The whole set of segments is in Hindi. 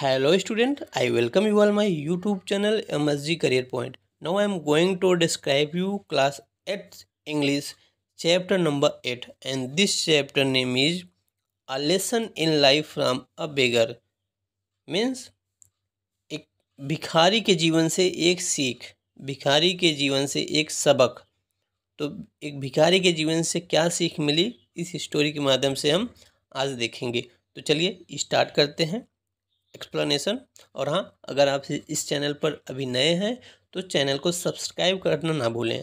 Hello student I welcome you all my YouTube channel M S G career point now I am going to describe you class eight English chapter number eight and this chapter name is a lesson in life from a beggar means एक भिखारी के जीवन से एक सीख भिखारी के जीवन से एक सबक तो एक भिखारी के जीवन से क्या सीख मिली इस स्टोरी के माध्यम से हम आज देखेंगे तो चलिए स्टार्ट करते हैं एक्सप्लेनेशन और हाँ अगर आप इस चैनल पर अभी नए हैं तो चैनल को सब्सक्राइब करना ना भूलें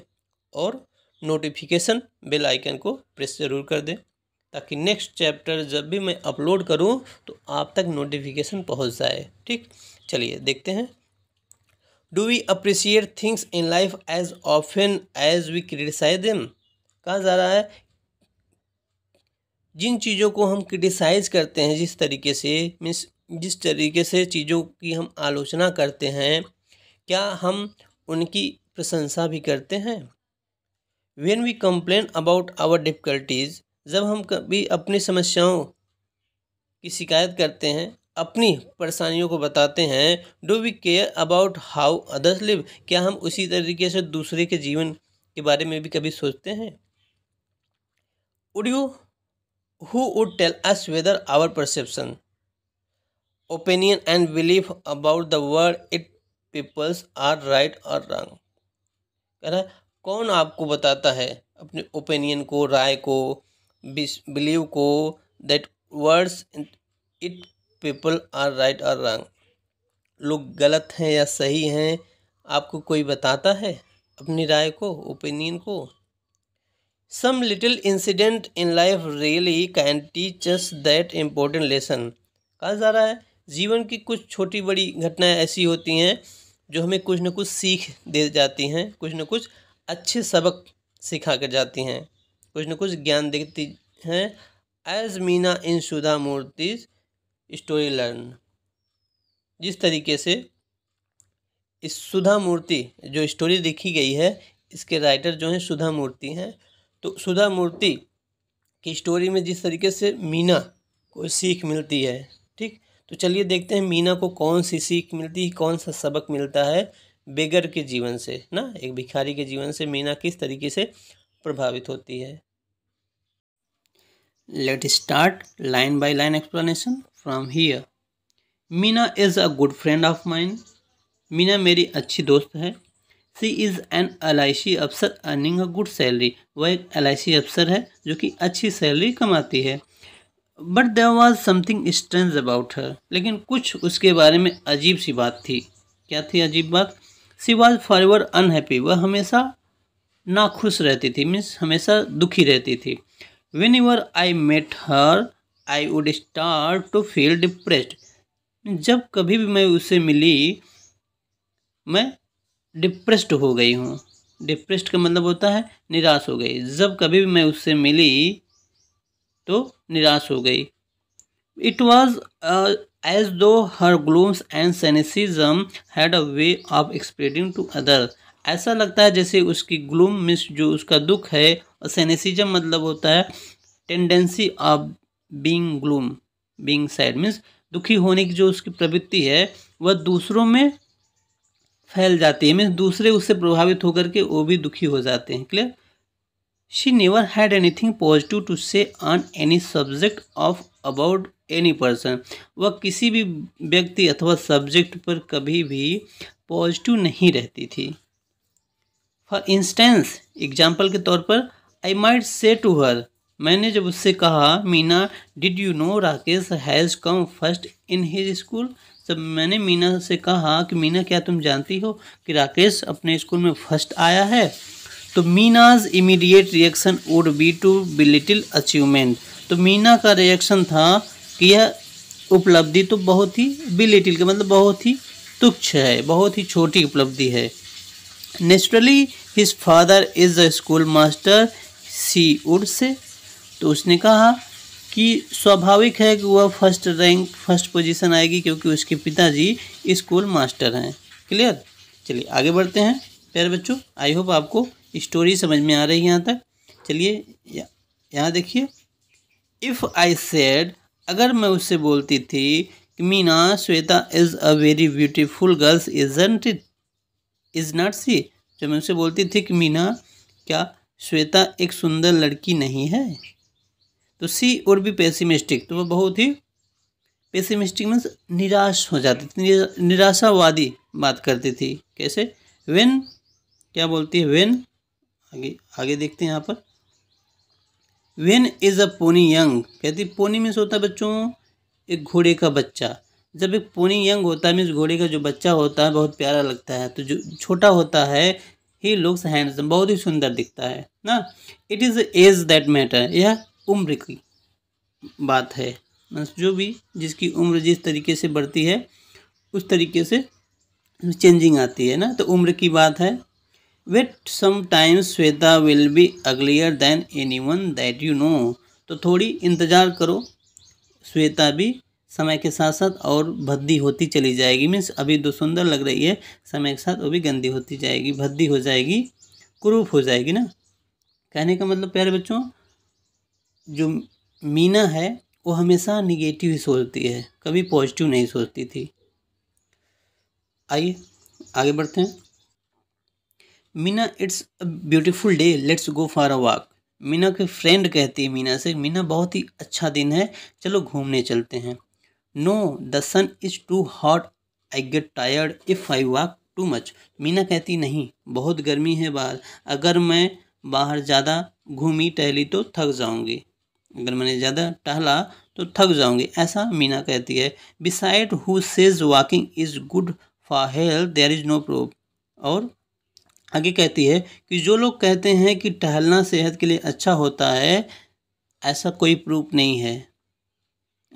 और नोटिफिकेशन बेल आइकन को प्रेस जरूर कर दें ताकि नेक्स्ट चैप्टर जब भी मैं अपलोड करूं तो आप तक नोटिफिकेशन पहुंच जाए ठीक चलिए देखते हैं do we appreciate things in life as often as we criticize them कहा जा रहा है जिन चीज़ों को हम क्रिटिसाइज़ करते हैं जिस तरीके से मीन्स जिस तरीके से चीज़ों की हम आलोचना करते हैं क्या हम उनकी प्रशंसा भी करते हैं when we complain about our difficulties जब हम कभी अपनी समस्याओं की शिकायत करते हैं अपनी परेशानियों को बताते हैं do we care about how others live क्या हम उसी तरीके से दूसरे के जीवन के बारे में भी कभी सोचते हैं would you who would tell us whether our perception opinion and belief about the world it peoples are right or wrong कह रहा है कौन आपको बताता है अपने ओपिनियन को राय को बिलीव को that words it people are right और रंग लोग गलत हैं या सही हैं आपको कोई बताता है अपनी राय को ओपिनियन को some little incident in life really can teach that important lesson कहा जा रहा है जीवन की कुछ छोटी बड़ी घटनाएं ऐसी होती हैं जो हमें कुछ न कुछ सीख दे जाती हैं कुछ न कुछ अच्छे सबक सिखा कर जाती हैं कुछ न कुछ ज्ञान देती हैं as Meena in Sudha Murthy's story learn जिस तरीके से इस सुधा मूर्ति जो स्टोरी लिखी गई है इसके राइटर जो हैं सुधा मूर्ति हैं तो सुधा मूर्ति की स्टोरी में जिस तरीके से मीना को सीख मिलती है ठीक तो चलिए देखते हैं मीना को कौन सी सीख मिलती है कौन सा सबक मिलता है बेगर के जीवन से ना एक भिखारी के जीवन से मीना किस तरीके से प्रभावित होती है let start line by line explanation from here Meena is a good friend of mine Meena मेरी अच्छी दोस्त है she is an L officer earning a good salary वह एक एल अफसर है जो कि अच्छी सैलरी कमाती है but there was something strange about her लेकिन कुछ उसके बारे में अजीब सी बात थी क्या थी अजीब बात सी वॉज फॉर एवर अनहैप्पी वह हमेशा नाखुश रहती थी मीन्स हमेशा दुखी रहती थी whenever I met her I would start to feel depressed जब कभी भी मैं उससे मिली मैं डिप्रेस्ड हो गई हूँ डिप्रेस्ड का मतलब होता है निराश हो गई जब कभी भी मैं उससे मिली तो निराश हो गई it was as though her glooms and cynicism had a way of spreading to other ऐसा लगता है जैसे उसकी ग्लूम मिस जो उसका दुख है और सैनिसिजम मतलब होता है tendency of being gloom being sad means दुखी होने की जो उसकी प्रवृत्ति है वह दूसरों में फैल जाती है मीन्स दूसरे उससे प्रभावित होकर के वो भी दुखी हो जाते हैं clear she never had anything positive to say on any subject of about any person वह किसी भी व्यक्ति अथवा सब्जेक्ट पर कभी भी पॉजिटिव नहीं रहती थी फॉर इंस्टेंस एग्जाम्पल के तौर पर I might say to her मैंने जब उससे कहा Meena did you know Rakesh has come first in his school जब मैंने मीना से कहा कि मीना क्या तुम जानती हो कि राकेश अपने स्कूल में फर्स्ट आया है तो Meena's immediate reaction would be to belittle achievement तो मीना का रिएक्शन था कि यह उपलब्धि तो बहुत ही बी लिटिल का मतलब बहुत ही तुच्छ है बहुत ही छोटी उपलब्धि है naturally his father is the school master she would say तो उसने कहा कि स्वाभाविक है कि वह फर्स्ट रैंक फर्स्ट पोजीशन आएगी क्योंकि उसके पिताजी स्कूल मास्टर हैं क्लियर चलिए आगे बढ़ते हैं प्यारे बच्चों आई होप आपको स्टोरी समझ में आ रही है यहाँ तक चलिए यहाँ देखिए इफ़ आई सेड अगर मैं उससे बोलती थी कि Meena Shweta is a very beautiful girls isn't it is not she जब मैं उससे बोलती थी कि मीना क्या श्वेता एक सुंदर लड़की नहीं है तो सी और भी पेसिमिस्टिक तो वह बहुत ही पेसिमिस्टिक मीन्स निराश हो जाती थी निराशावादी बात करती थी कैसे वेन क्या बोलती है वेन आगे आगे देखते हैं यहाँ पर when is a pony young कहती पोनी मीन्स होता है बच्चों एक घोड़े का बच्चा जब एक पोनी यंग होता है मीन्स घोड़े का जो बच्चा होता है बहुत प्यारा लगता है तो जो छोटा होता है ही लुक्स हैंडसम बहुत ही सुंदर दिखता है ना it is age that matter यह उम्र की बात है जो भी जिसकी उम्र जिस तरीके से बढ़ती है उस तरीके से चेंजिंग आती है ना तो उम्र की बात है wait sometimes Shweta will be uglier than any one that you know तो थोड़ी इंतज़ार करो श्वेता भी समय के साथ साथ और भद्दी होती चली जाएगी मीन्स अभी तो सुंदर लग रही है समय के साथ वो भी गंदी होती जाएगी भद्दी हो जाएगी क्रूफ हो जाएगी ना कहने का मतलब प्यारे बच्चों जो मीना है वो हमेशा निगेटिव ही सोचती है कभी पॉजिटिव नहीं सोचती थी आइए आगे बढ़ते हैं Meena it's a beautiful day let's go for a walk Meena के फ्रेंड कहती है मीना से मीना बहुत ही अच्छा दिन है चलो घूमने चलते हैं no the sun is too hot I get tired if I walk too much Meena कहती नहीं बहुत गर्मी है बाहर अगर मैं बाहर ज़्यादा घूमी टहली तो थक जाऊंगी अगर मैंने ज़्यादा टहला तो थक जाऊंगी ऐसा मीना कहती है besides who says walking is good for health there is no proof और आगे कहती है कि जो लोग कहते हैं कि टहलना सेहत के लिए अच्छा होता है ऐसा कोई प्रूफ नहीं है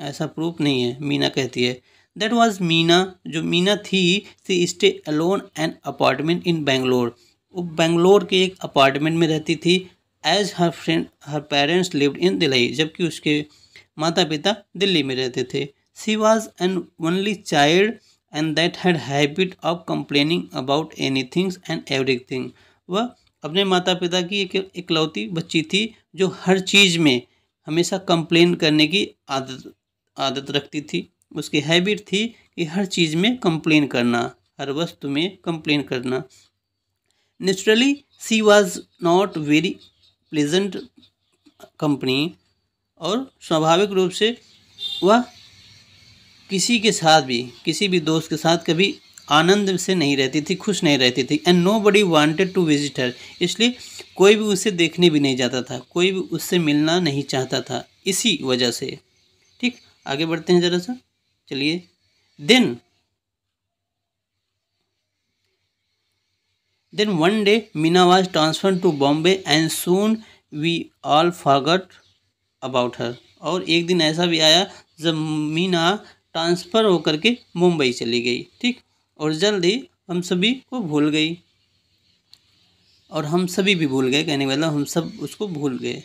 ऐसा प्रूफ नहीं है मीना कहती है दैट वाज मीना जो मीना थी she stay alone and apartment in Bangalore वो बेंगलोर के एक अपार्टमेंट में रहती थी as her friend her parents lived in Delhi जबकि उसके माता पिता दिल्ली में रहते थे she was an only child and that had habit of complaining about any things and thing वह अपने माता पिता की एक इकलौती बच्ची थी जो हर चीज़ में हमेशा कंप्लेन करने की आदत आदत रखती थी उसकी हैबिट थी कि हर चीज़ में कंप्लेन करना हर वस्तु में कंप्लेन करना naturally she was not very pleasant company और स्वाभाविक रूप से वह किसी के साथ भी किसी भी दोस्त के साथ कभी आनंद से नहीं रहती थी खुश नहीं रहती थी and nobody wanted to visit her इसलिए कोई भी उसे देखने भी नहीं जाता था कोई भी उससे मिलना नहीं चाहता था इसी वजह से ठीक आगे बढ़ते हैं ज़रा सा चलिए then then one day Meena was transfer to Bombay and soon we all forgot about her और एक दिन ऐसा भी आया जब मीना ट्रांसफ़र होकर के मुंबई चली गई ठीक और जल्दी हम सभी को भूल गई और हम सभी भी भूल गए कहने वाला मतलब हम सब उसको भूल गए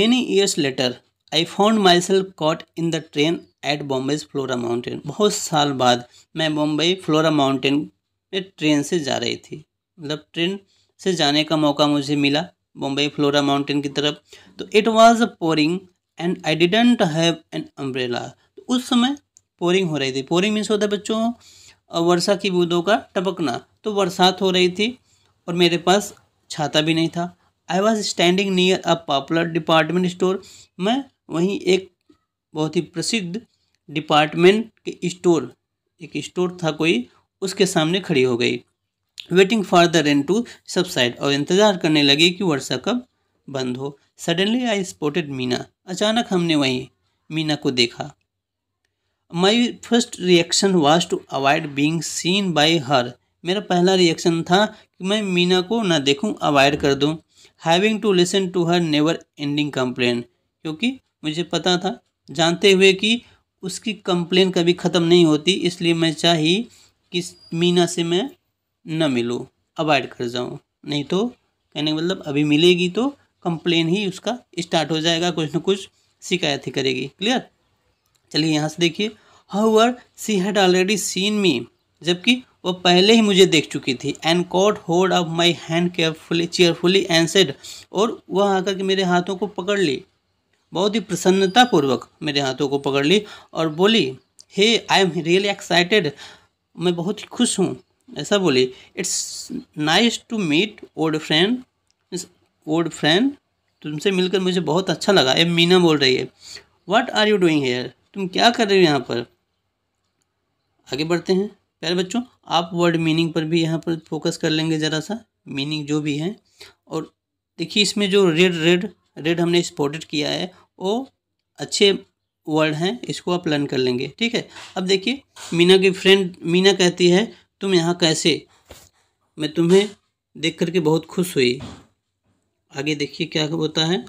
many years later I found myself caught in the train at Bombay Flora mountain बहुत साल बाद मैं मुंबई फ्लोरा माउंटेन में ट्रेन से जा रही थी मतलब ट्रेन से जाने का मौका मुझे मिला बॉम्बे फ्लोरा माउंटेन की तरफ तो it was a pouring and I didn't have an umbrella तो उस समय पोरिंग हो रही थी पोरिंग मीन्स होता है बच्चों वर्षा की बूंदों का टपकना तो बरसात हो रही थी और मेरे पास छाता भी नहीं था I was standing near a popular department store मैं वहीं एक बहुत ही प्रसिद्ध डिपार्टमेंट के स्टोर एक स्टोर था कोई उसके सामने खड़ी हो गई waiting for the rain to subside और इंतज़ार करने लगी कि वर्षा कब बंद हो सडनली आई स्पॉटेड मीना अचानक हमने वहीं मीना को देखा my first reaction was to avoid being seen by her मेरा पहला रिएक्शन था कि मैं मीना को ना देखूं अवॉइड कर दूं having to listen to her never ending complain क्योंकि मुझे पता था जानते हुए कि उसकी कंप्लेन कभी ख़त्म नहीं होती इसलिए मैं चाहिए कि मीना से मैं न मिलूँ अवॉइड कर जाऊँ नहीं तो कहने का मतलब अभी मिलेगी तो कंप्लेन ही उसका स्टार्ट हो जाएगा कुछ ना कुछ शिकायत ही करेगी क्लियर चलिए यहाँ से देखिए however she had already seen me जबकि वह पहले ही मुझे देख चुकी थी and caught hold of my hand carefully cheerfully and said और वह आकर के मेरे हाथों को पकड़ ली बहुत ही प्रसन्नतापूर्वक मेरे हाथों को पकड़ ली और बोली hey I am really excited मैं बहुत ही खुश हूँ ऐसा बोली it's nice to meet old friend old friend तुमसे मिलकर मुझे बहुत अच्छा लगा ए मीना बोल रही है what are you doing here तुम क्या कर रहे हो यहाँ पर आगे बढ़ते हैं प्यारे बच्चों आप वर्ड मीनिंग पर भी यहाँ पर फोकस कर लेंगे ज़रा सा मीनिंग जो भी है और देखिए इसमें जो रेड रेड रेड हमने स्पॉटेड किया है वो अच्छे वर्ड हैं इसको आप लर्न कर लेंगे ठीक है अब देखिए मीना की फ्रेंड मीना कहती है तुम यहाँ कैसे मैं तुम्हें देख करके बहुत खुश हुई आगे देखिए क्या होता है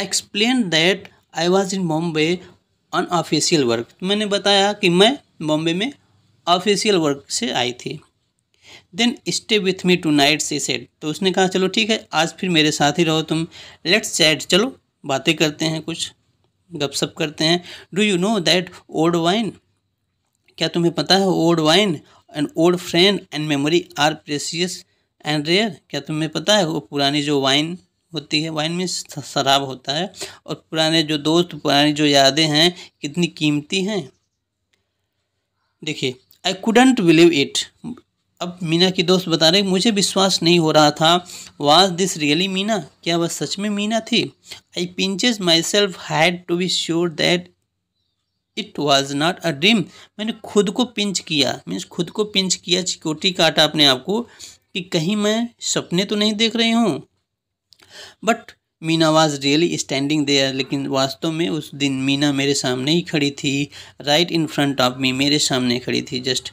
explain that I was in Bombay on official work मैंने बताया कि मैं बॉम्बे में ऑफिशियल वर्क से आई थी then stay with me tonight she said तो उसने कहा चलो ठीक है आज फिर मेरे साथ ही रहो तुम लेट्स चैट चलो बातें करते हैं कुछ गपशप करते हैं do you know that old wine क्या तुम्हें पता है old wine and old friend and memory are precious and rare क्या तुम्हें पता है वो पुरानी जो वाइन होती है वाइन में शराब होता है और पुराने जो दोस्त पुरानी जो यादें हैं कितनी कीमती हैं देखिए आई कुडंट बिलीव इट अब मीना की दोस्त बता रहे मुझे विश्वास नहीं हो रहा था वाज दिस रियली मीना क्या वह सच में मीना थी I pinches myself had to be sure that it was not a dream मैंने खुद को पिंच किया मीन्स खुद को पिंच किया चिकोटी काटा अपने आप को कि कहीं मैं सपने तो नहीं देख रही हूँ but Meena was really standing there लेकिन वास्तव में उस दिन मीना मेरे सामने ही खड़ी थी right in front of me मेरे सामने खड़ी थी जस्ट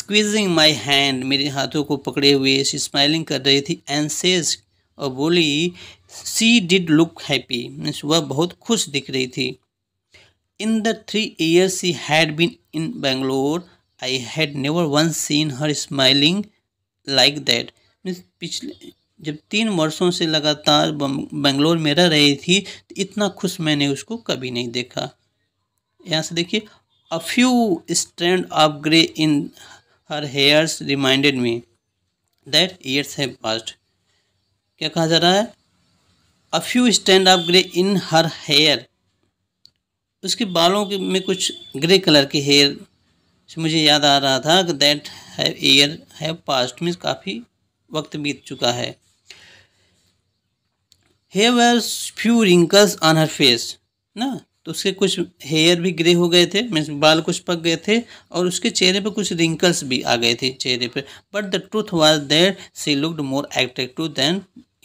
स्क्वीजिंग माई हैंड मेरे हाथों को पकड़े हुए स्माइलिंग कर रही थी एंड सेज और बोली she did look happy means वह बहुत खुश दिख रही थी in the three years she had been in Bangalore I had never one seen her smiling like that means पिछले जब तीन वर्षों से लगातार बंगलोर में रह रही थी तो इतना खुश मैंने उसको कभी नहीं देखा यहाँ से देखिए a few strand of grey in her hairs reminded me that years है पास्ट क्या कहा जा रहा है a few stand of grey in her hair उसके बालों के में कुछ ग्रे कलर के हेयर मुझे याद आ रहा था that have year have past means काफ़ी वक्त बीत चुका है hair few wrinkles on her face ना तो उसके कुछ हेयर भी ग्रे हो गए थे मीन्स बाल कुछ पक गए थे और उसके चेहरे पर कुछ रिंकल्स भी आ गए थे चेहरे पर but the truth was there she looked more attractive than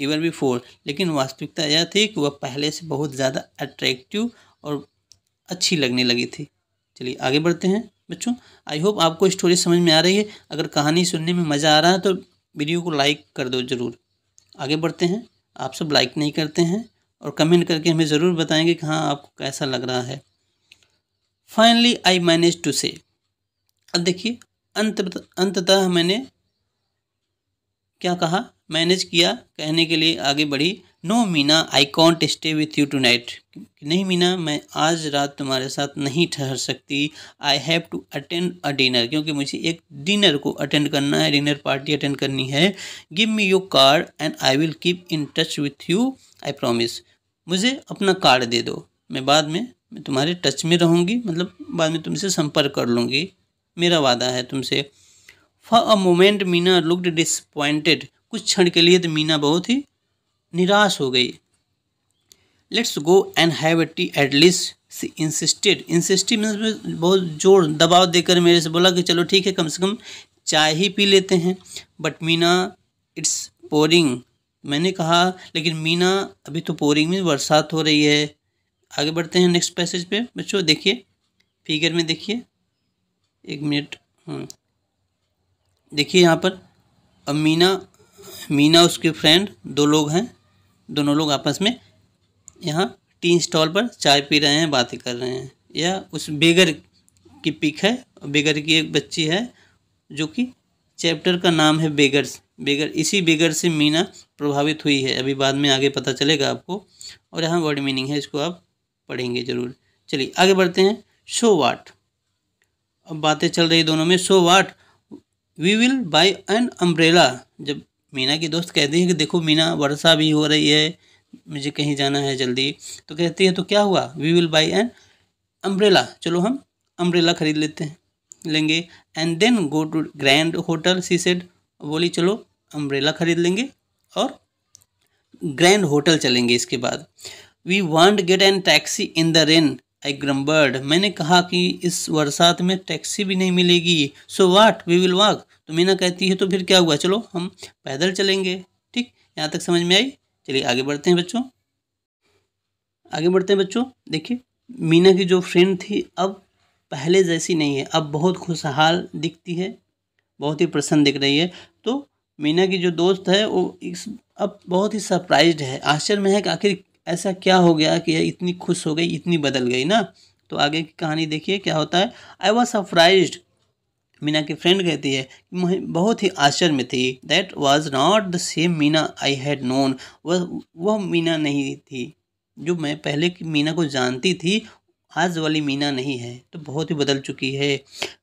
even before लेकिन वास्तविकता यह थी कि वह पहले से बहुत ज़्यादा अट्रैक्टिव और अच्छी लगने लगी थी चलिए आगे बढ़ते हैं बच्चों आई होप आपको स्टोरी समझ में आ रही है अगर कहानी सुनने में मज़ा आ रहा है तो वीडियो को लाइक कर दो ज़रूर आगे बढ़ते हैं आप सब लाइक नहीं करते हैं और कमेंट करके हमें ज़रूर बताएंगे कि हाँ आपको कैसा लग रहा है फाइनली आई मैनेज टू से अब देखिए अंत अंततः मैंने क्या कहा मैनेज किया कहने के लिए आगे बढ़ी no Meena I can't stay with you tonight नहीं मीना मैं आज रात तुम्हारे साथ नहीं ठहर सकती I have to attend a dinner क्योंकि मुझे एक डिनर को अटेंड करना है डिनर पार्टी अटेंड करनी है give me your card and I will keep in touch with you I promise मुझे अपना कार्ड दे दो मैं बाद में मैं तुम्हारे टच में रहूँगी मतलब बाद में तुमसे संपर्क कर लूँगी मेरा वादा है तुमसे for a moment Meena looked disappointed कुछ क्षण के लिए तो मीना बहुत ही निराश हो गई let's go and have a tea at least she insisted insisted means बहुत जोर दबाव देकर मेरे से बोला कि चलो ठीक है कम से कम चाय ही पी लेते हैं बट मीना इट्स पोरिंग मैंने कहा लेकिन मीना अभी तो पोरिंग में बरसात हो रही है आगे बढ़ते हैं नेक्स्ट पैसेज पे बच्चों देखिए फिगर में देखिए एक मिनट हम्म। देखिए यहाँ पर अब मीना मीना उसके फ्रेंड दो लोग हैं दोनों लोग आपस में यहाँ टी स्टॉल पर चाय पी रहे हैं बातें कर रहे हैं यह उस बेगर की पिक है बेगर की एक बच्ची है जो कि चैप्टर का नाम है बेगर्स बेगर इसी बेगर से मीना प्रभावित हुई है अभी बाद में आगे पता चलेगा आपको और यहाँ वर्ड मीनिंग है इसको आप पढ़ेंगे ज़रूर चलिए आगे बढ़ते हैं सो वाट अब बातें चल रही दोनों में so what we will buy an umbrella जब मीना की दोस्त कहती है कि देखो मीना वर्षा भी हो रही है मुझे कहीं जाना है जल्दी तो कहती है तो क्या हुआ we will buy an umbrella चलो हम अम्ब्रेला ख़रीद लेते हैं लेंगे and then go to grand hotel she said बोली चलो अम्ब्रेला ख़रीद लेंगे और ग्रैंड होटल चलेंगे इसके बाद we won't get an taxi in the rain I grumbled मैंने कहा कि इस बरसात में टैक्सी भी नहीं मिलेगी so what we will walk तो मीना कहती है तो फिर क्या हुआ चलो हम पैदल चलेंगे ठीक यहाँ तक समझ में आई चलिए आगे बढ़ते हैं बच्चों आगे बढ़ते हैं बच्चों देखिए मीना की जो फ्रेंड थी अब पहले जैसी नहीं है अब बहुत खुशहाल दिखती है बहुत ही प्रसन्न दिख रही है तो मीना की जो दोस्त है वो इस अब बहुत ही सरप्राइज है आश्चर्य में है कि आखिर ऐसा क्या हो गया कि यह इतनी खुश हो गई इतनी बदल गई ना तो आगे की कहानी देखिए क्या होता है आई वॉज सरप्राइज मीना की फ्रेंड कहती है कि बहुत ही आश्चर्य में थी that was not the same Meena I had known वह वह मीना नहीं थी जो मैं पहले की मीना को जानती थी आज वाली मीना नहीं है तो बहुत ही बदल चुकी है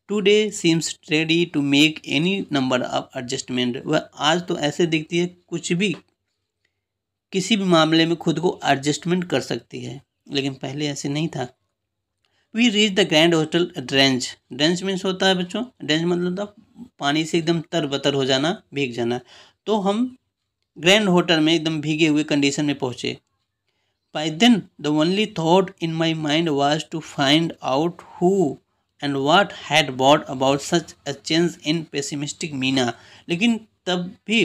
today seems ready to make any number of adjustment वह आज तो ऐसे दिखती है कुछ भी किसी भी मामले में खुद को एडजस्टमेंट कर सकती है लेकिन पहले ऐसे नहीं था we reach the grand hotel drench drench means होता है बच्चों ड्रेंच मतलब पानी से एकदम तर बतर हो जाना भीग जाना तो हम ग्रैंड होटल में एकदम भीगे हुए कंडीशन में पहुँचे by then the only thought in my mind was to find out who and what had bought about such a change in pessimistic Meena लेकिन तब भी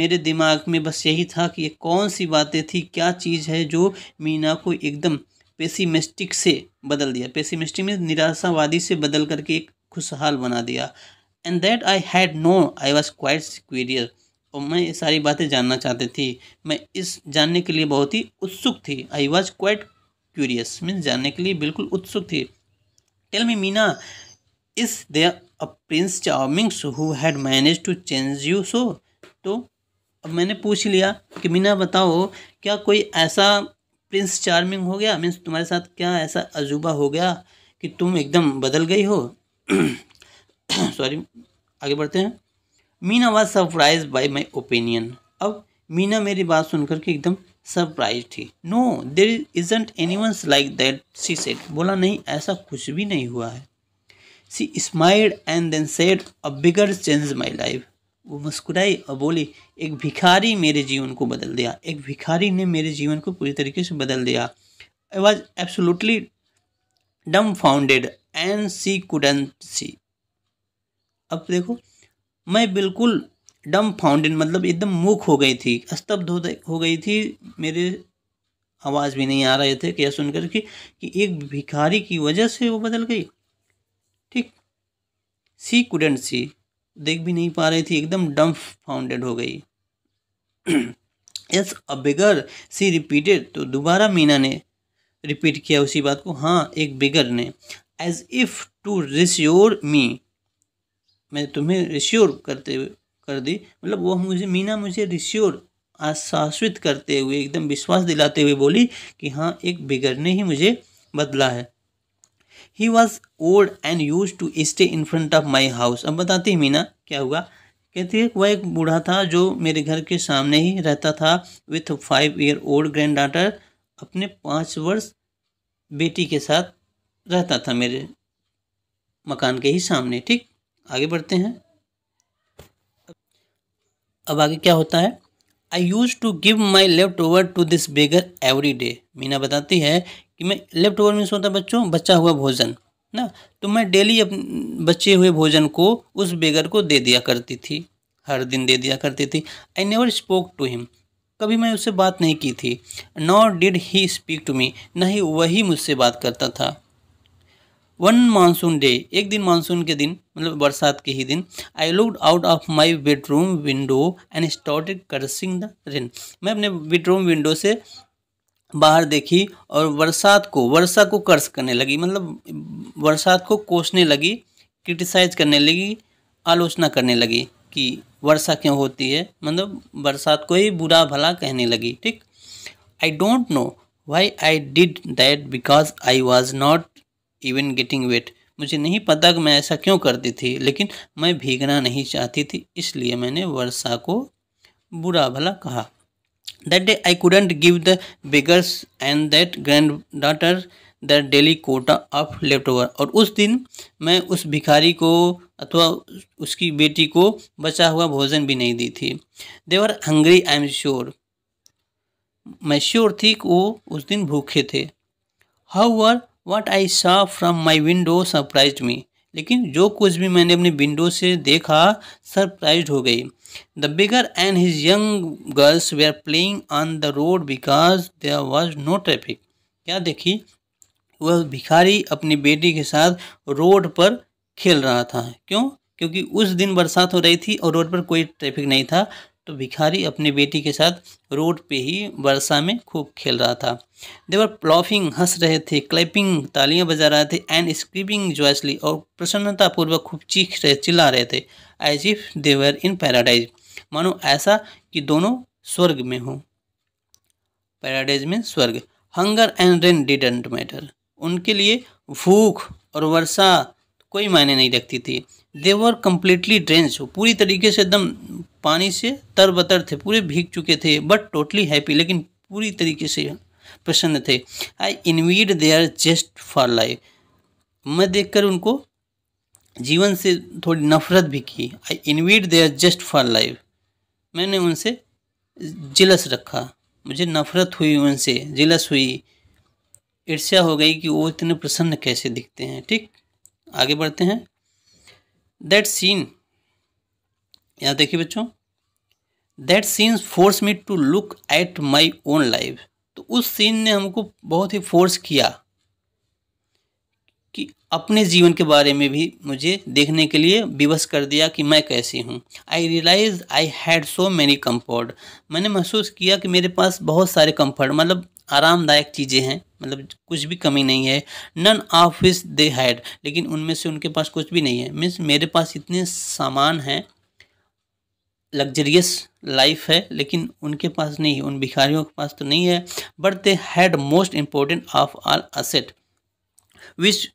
मेरे दिमाग में बस यही था कि ये कौन सी बातें थी क्या चीज़ है जो मीना को एकदम पेसिमिस्टिक से बदल दिया पेसिमिस्टिक में निराशावादी से बदल करके एक खुशहाल बना दिया and that I had no I was quite curious और मैं ये सारी बातें जानना चाहती थी मैं इस जानने के लिए बहुत ही उत्सुक थी I was quite curious means जानने के लिए बिल्कुल उत्सुक थी tell me Meena is there a prince charmings who had manage to change you so तो अब मैंने पूछ लिया कि मीना बताओ क्या कोई ऐसा प्रिंस चार्मिंग हो गया मीन्स तुम्हारे साथ क्या ऐसा अजूबा हो गया कि तुम एकदम बदल गई हो सॉरी आगे बढ़ते हैं Meena was surprise by my opinion अब मीना मेरी बात सुनकर के एकदम सरप्राइज थी no there isn't any ones like that she said बोला नहीं ऐसा कुछ भी नहीं हुआ है she smiled and then said a beggar change my life वो मुस्कुराई और बोली एक भिखारी मेरे जीवन को बदल दिया एक भिखारी ने मेरे जीवन को पूरी तरीके से बदल दिया I was absolutely dumbfounded and she couldn't see अब देखो मैं बिल्कुल डम फाउंडेड मतलब एकदम मूक हो गई थी स्तब्ध हो, हो गई थी मेरे आवाज़ भी नहीं आ रहे थे क्या सुनकर के कि एक भिखारी की वजह से वो बदल गई ठीक सी कुडेंट सी देख भी नहीं पा रही थी एकदम डम्फ फाउंडेड हो गई यस अ बिगर सी रिपीटेड तो दोबारा मीना ने रिपीट किया उसी बात को हाँ एक बिगर ने as if to reassure me मैं तुम्हें रिश्योर करते कर दी मतलब वह मुझे मीना मुझे रिश्योर आश्वासित करते हुए एकदम विश्वास दिलाते हुए बोली कि हाँ एक बिगर ने ही मुझे बदला है he was old and used to stay in front of my house अब बताती है मीना क्या हुआ कहती है वह एक बूढ़ा था जो मेरे घर के सामने ही रहता था with five year old granddaughter अपने पाँच वर्ष बेटी के साथ रहता था मेरे मकान के ही सामने ठीक आगे बढ़ते हैं अब आगे क्या होता है I used to give my leftover to this beggar every day Meena बताती है कि मैं लेफ्ट ओवर मीन्स होता है बच्चों बचा हुआ भोजन ना तो मैं डेली बचे हुए भोजन को उस बेगर को दे दिया करती थी हर दिन दे दिया करती थी I never spoke to him कभी मैं उससे बात नहीं की थी not did he speak to me न ही वही मुझसे बात करता था वन मानसून डे एक दिन मानसून के दिन मतलब बरसात के ही दिन I looked out of my bedroom window and started cursing the rain मैं अपने बेडरूम विंडो से बाहर देखी और बरसात को वर्षा को कर्ज करने लगी मतलब बरसात को कोसने लगी क्रिटिसाइज करने लगी आलोचना करने लगी कि वर्षा क्यों होती है मतलब बरसात को ही बुरा भला कहने लगी ठीक I don't know why I did that because I was not even getting wet मुझे नहीं पता कि मैं ऐसा क्यों करती थी लेकिन मैं भीगना नहीं चाहती थी इसलिए मैंने वर्षा को बुरा भला कहा That day I couldn't give the beggars and that granddaughter the daily quota of left और उस दिन मैं उस भिखारी को अथवा उसकी बेटी को बचा हुआ भोजन भी नहीं दी थी they were hungry I am sure मैं श्योर थी कि वो उस दिन भूखे थे how were what I saw from my window surprise me लेकिन जो कुछ भी मैंने अपने विंडो से देखा सरप्राइज हो गई the beggar and his young girls were are playing on the road because there was no traffic क्या देखी वह भिखारी अपनी बेटी के साथ रोड पर खेल रहा था क्यों क्योंकि उस दिन बरसात हो रही थी और रोड पर कोई ट्रैफिक नहीं था तो भिखारी अपने बेटी के साथ रोड पे ही वर्षा में खूब खेल रहा था देवर प्लॉफिंग हंस रहे थे क्लैपिंग तालियां बजा रहे थे एंड स्क्रीपिंग जॉयसली और प्रसन्नतापूर्वक खूब चीख रहे चिल्ला रहे थे as if they were in paradise मानो ऐसा कि दोनों स्वर्ग में हों पैराडाइज में स्वर्ग hunger and rain didn't matter उनके लिए भूख और वर्षा कोई मायने नहीं रखती थी देवर कम्प्लीटली ड्रेंस हो पूरी तरीके से एकदम पानी से तर बतर थे पूरे भीग चुके थे बट टोटली हैप्पी लेकिन पूरी तरीके से प्रसन्न थे I envied their just for life मैं देखकर उनको जीवन से थोड़ी नफरत भी की I envied their just for life मैंने उनसे जिलस रखा मुझे नफरत हुई उनसे जिलस हुई ईर्ष्या हो गई कि वो इतने प्रसन्न कैसे दिखते हैं ठीक आगे बढ़ते हैं दैट सीन यहाँ देखिए बच्चों that scenes force me to look at my own life तो उस सीन ने हमको बहुत ही फोर्स किया कि अपने जीवन के बारे में भी मुझे देखने के लिए विवश कर दिया कि मैं कैसी हूँ I realise I had so many comfort मैंने महसूस किया कि मेरे पास बहुत सारे कम्फर्ट मतलब आरामदायक चीज़ें हैं मतलब कुछ भी कमी नहीं है none of which they had लेकिन उनमें से उनके पास कुछ भी नहीं है मीन्स मेरे पास इतने सामान हैं लग्जरियस लाइफ है लेकिन उनके पास नहीं है उन भिखारियों के पास तो नहीं है but they had most important of all asset which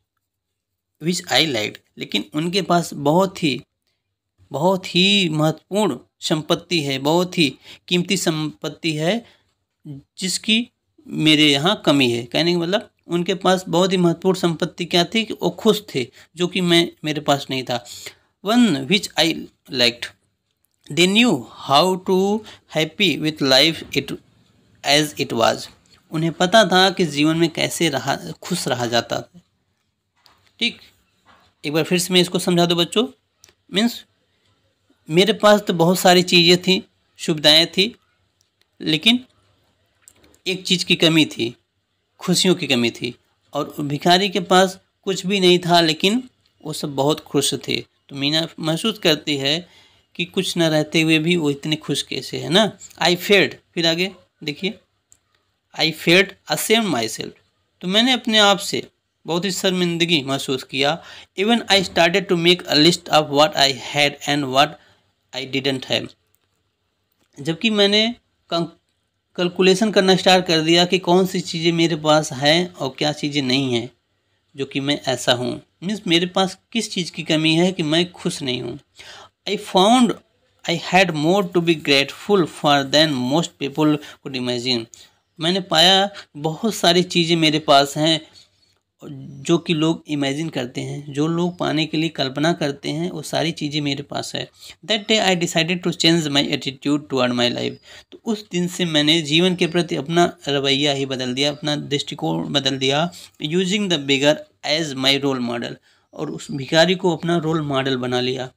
which I like लेकिन उनके पास बहुत ही बहुत ही महत्वपूर्ण संपत्ति है बहुत ही कीमती संपत्ति है जिसकी मेरे यहाँ कमी है कहने का मतलब उनके पास बहुत ही महत्वपूर्ण संपत्ति क्या थी कि वो खुश थे जो कि मैं मेरे पास नहीं था one which I liked they knew how to happy with life it as it was उन्हें पता था कि जीवन में कैसे रहा खुश रहा जाता है ठीक एक बार फिर से मैं इसको समझा दो बच्चों मीन्स मेरे पास तो बहुत सारी चीज़ें थी सुविधाएँ थी लेकिन एक चीज़ की कमी थी खुशियों की कमी थी और भिखारी के पास कुछ भी नहीं था लेकिन वो सब बहुत खुश थे तो मीना महसूस करती है कि कुछ ना रहते हुए भी वो इतने खुश कैसे है ना आई फेड फिर आगे देखिए आई फेड असेम माई सेल्फ तो मैंने अपने आप से बहुत ही शर्मिंदगी महसूस किया even I started to make a list of what I had and what I didn't have जबकि मैंने कैलकुलेशन करना स्टार्ट कर दिया कि कौन सी चीज़ें मेरे पास हैं और क्या चीज़ें नहीं हैं जो कि मैं ऐसा हूँ मीन्स मेरे पास किस चीज़ की कमी है कि मैं खुश नहीं हूँ I found I had more to be grateful for than most people could imagine मैंने पाया बहुत सारी चीज़ें मेरे पास हैं जो कि लोग इमेजिन करते हैं जो लोग पाने के लिए कल्पना करते हैं वो सारी चीज़ें मेरे पास है that day I decided to change my attitude toward my life तो उस दिन से मैंने जीवन के प्रति अपना रवैया ही बदल दिया अपना दृष्टिकोण बदल दिया using the beggar as my role model और उस भिखारी को अपना रोल मॉडल बना लिया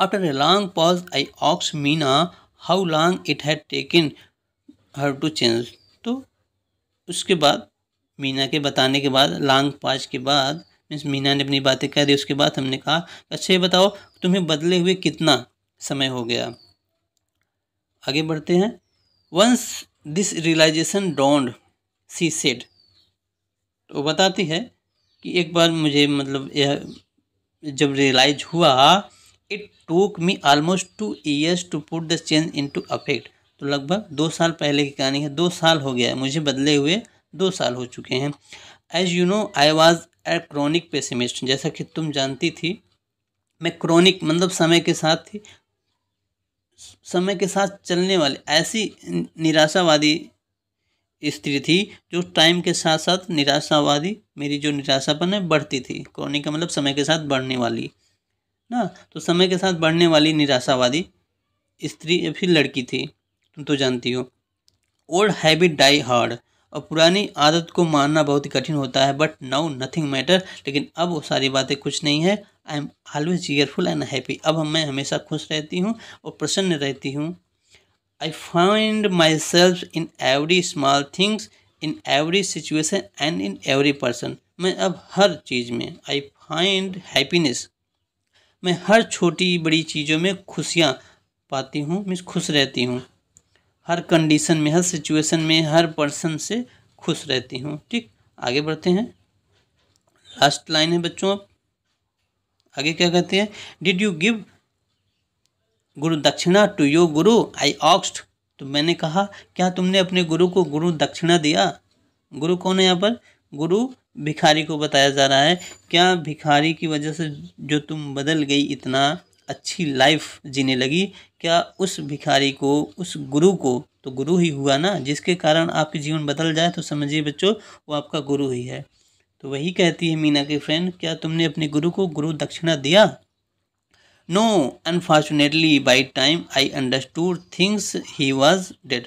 after a long pause I ऑक्स Meena how long it had taken her to change तो उसके बाद मीना के बताने के बाद लॉन्ग पाज के बाद मीन्स मीना ने अपनी बातें कह दी उसके बाद हमने कहा अच्छा ये बताओ तुम्हें बदले हुए कितना समय हो गया आगे बढ़ते हैं once this realisation dawned she said तो बताती है कि एक बार मुझे मतलब यह जब रियलाइज हुआ it took me almost two years to put the change into affect तो लगभग दो साल पहले की कहानी है दो साल हो गया है मुझे बदले हुए दो साल हो चुके हैं as you know I was a chronic pessimist जैसा कि तुम जानती थी मैं क्रॉनिक मतलब समय के साथ थी समय के साथ चलने वाले ऐसी निराशावादी स्त्री थी जो टाइम के साथ साथ निराशावादी मेरी जो निराशापन है बढ़ती थी क्रॉनिक का मतलब समय के साथ बढ़ने वाली ना तो समय के साथ बढ़ने वाली निराशावादी स्त्री या फिर लड़की थी तुम तो जानती हो ओल्ड हैबिट डाई हार्ड और पुरानी आदत को मानना बहुत ही कठिन होता है बट नाउ नथिंग मैटर लेकिन अब वो सारी बातें कुछ नहीं है I am always cheerful and happy अब मैं हमेशा खुश रहती हूँ और प्रसन्न रहती हूँ I find myself in every small things in every situation and in every person मैं अब हर चीज़ में आई फाइंड हैप्पीनेस मैं हर छोटी बड़ी चीज़ों में खुशियाँ पाती हूँ मीन्स खुश रहती हूँ हर कंडीशन में हर सिचुएशन में हर पर्सन से खुश रहती हूँ ठीक आगे बढ़ते हैं लास्ट लाइन है बच्चों अब आगे क्या कहते हैं डिड यू गिव गुरु दक्षिणा टू यो गुरु आई ऑक्स्ट तो मैंने कहा क्या तुमने अपने गुरु को गुरु दक्षिणा दिया गुरु कौन है यहाँ पर गुरु भिखारी को बताया जा रहा है क्या भिखारी की वजह से जो तुम बदल गई इतना अच्छी लाइफ जीने लगी क्या उस भिखारी को उस गुरु को तो गुरु ही हुआ ना जिसके कारण आपके जीवन बदल जाए तो समझिए बच्चों वो आपका गुरु ही है तो वही कहती है मीना की फ्रेंड क्या तुमने अपने गुरु को गुरु दक्षिणा दिया no unfortunately by time I understood things he was dead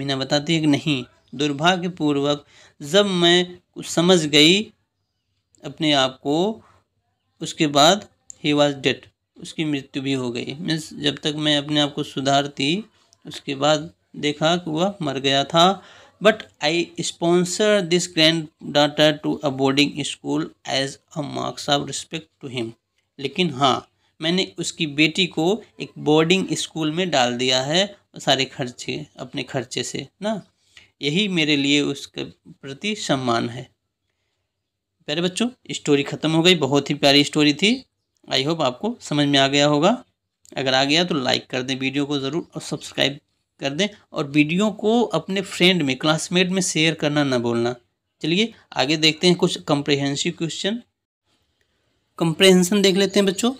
Meena बताती है कि नहीं दुर्भाग्यपूर्वक जब मैं कुछ समझ गई अपने आप को उसके बाद ही वॉज डेड उसकी मृत्यु भी हो गई मीन्स जब तक मैं अपने आप को सुधारती उसके बाद देखा कि वह मर गया था but I sponsor this granddaughter to a boarding school as a marks of respect to him लेकिन हाँ मैंने उसकी बेटी को एक बोर्डिंग स्कूल में डाल दिया है सारे खर्चे अपने खर्चे से ना यही मेरे लिए उसके प्रति सम्मान है प्यारे बच्चों स्टोरी ख़त्म हो गई बहुत ही प्यारी स्टोरी थी आई होप आपको समझ में आ गया होगा अगर आ गया तो लाइक कर दें वीडियो को ज़रूर और सब्सक्राइब कर दें और वीडियो को अपने फ्रेंड में क्लासमेट में शेयर करना ना बोलना चलिए आगे देखते हैं कुछ कम्प्रेहेंसिव क्वेश्चन कंप्रहेंसन देख लेते हैं बच्चों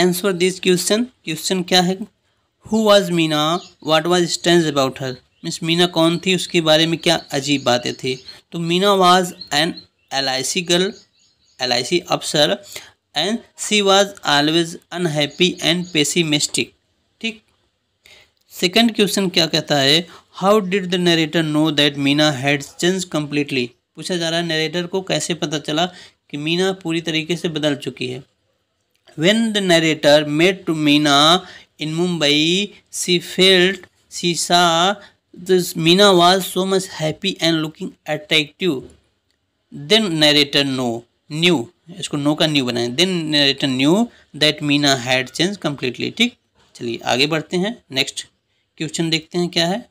आंसर दिस क्वेश्चन क्वेश्चन क्या है who was Meena what was stand about her miss Meena कौन थी उसके बारे में क्या अजीब बातें थी तो Meena was an L I C girl L I C अफसर and she was always unhappy and pessimistic ठीक सेकेंड क्वेश्चन क्या कहता है how did the narrator know that Meena had change completely पूछा जा रहा है नरेटर को कैसे पता चला कि मीना पूरी तरीके से बदल चुकी है when the narrator made to Meena in Mumbai she felt she saw Meena was so much happy and looking attractive then narrator know knew इसको नो का न्यू बनाएं then return knew that Meena had change completely ठीक चलिए आगे बढ़ते हैं नेक्स्ट क्वेश्चन देखते हैं क्या है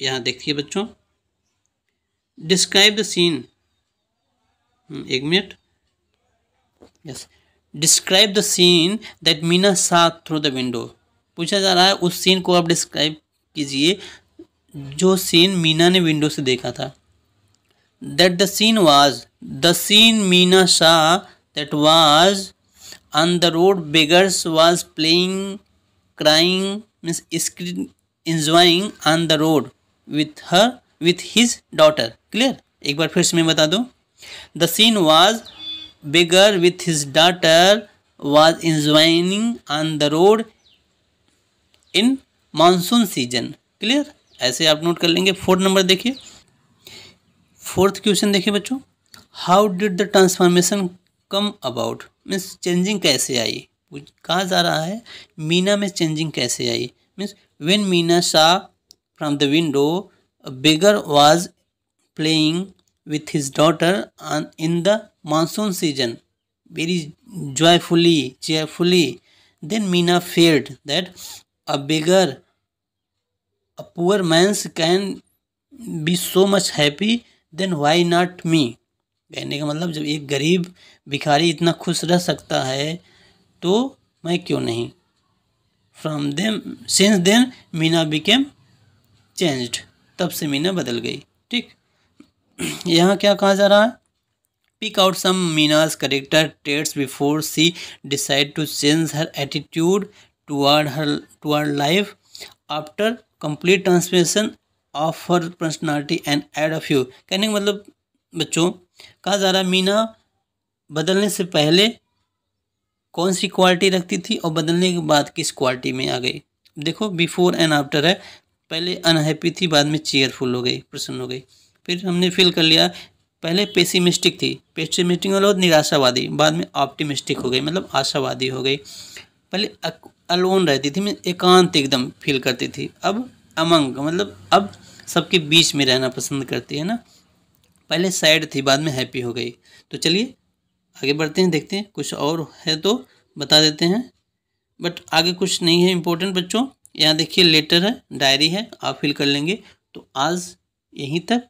यहाँ देखिए बच्चों डिस्क्राइब द सीन एक minute yes describe the scene that Meena saw through the window पूछा जा रहा है उस सीन को आप डिस्क्राइब कीजिए जो सीन मीना ने विंडो से देखा था that the scene was the scene Meena saw that was on the road beggars was playing crying means screen enjoying on the road with her with his daughter clear एक बार फिर से मैं बता दूँ the scene was beggar with his daughter was enjoying on the road in monsoon season clear ऐसे आप नोट कर लेंगे फोर्थ नंबर देखिए फोर्थ क्वेश्चन देखिए बच्चों how did the transformation come about means changing कैसे आई कहा जा रहा है मीना में चेंजिंग कैसे आई means when Meena saw from the window beggar was playing with his daughter in the monsoon season very joyfully cheerfully then Meena felt that a beggar a poor man's can be so much happy then why not me कहने का मतलब जब एक गरीब भिखारी इतना खुश रह सकता है तो मैं क्यों नहीं from them since then Meena became changed तब से मीना बदल गई ठीक यहाँ क्या कहा जा रहा है pick out some Meena's character traits before she decide to change her attitude toward her toward life after complete transformation of her personality and add of you कहने का मतलब बच्चों कहा जा रहा मीना बदलने से पहले कौन सी क्वालिटी रखती थी और बदलने के बाद किस क्वालिटी में आ गई देखो बिफोर एंड आफ्टर है पहले अनहैप्पी थी बाद में चेयरफुल हो गई प्रसन्न हो गई फिर हमने फील कर लिया पहले पेसिमिस्टिक थी पेसिमिस्टिक मतलब निराशावादी बाद में ऑप्टिमिस्टिक हो गई मतलब आशावादी हो गई पहले अलोन रहती थी मैं एकांत एकदम फील करती थी अब अमंग मतलब अब सबके बीच में रहना पसंद करती है ना पहले सैड थी बाद में हैप्पी हो गई तो चलिए आगे बढ़ते हैं देखते हैं कुछ और है तो बता देते हैं बट आगे कुछ नहीं है इम्पोर्टेंट बच्चों यहाँ देखिए लेटर है डायरी है आप फिल कर लेंगे तो आज यहीं तक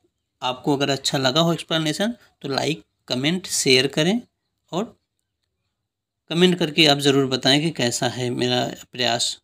आपको अगर अच्छा लगा हो एक्सप्लेनेशन तो लाइक कमेंट शेयर करें और कमेंट करके आप ज़रूर बताएं कि कैसा है मेरा प्रयास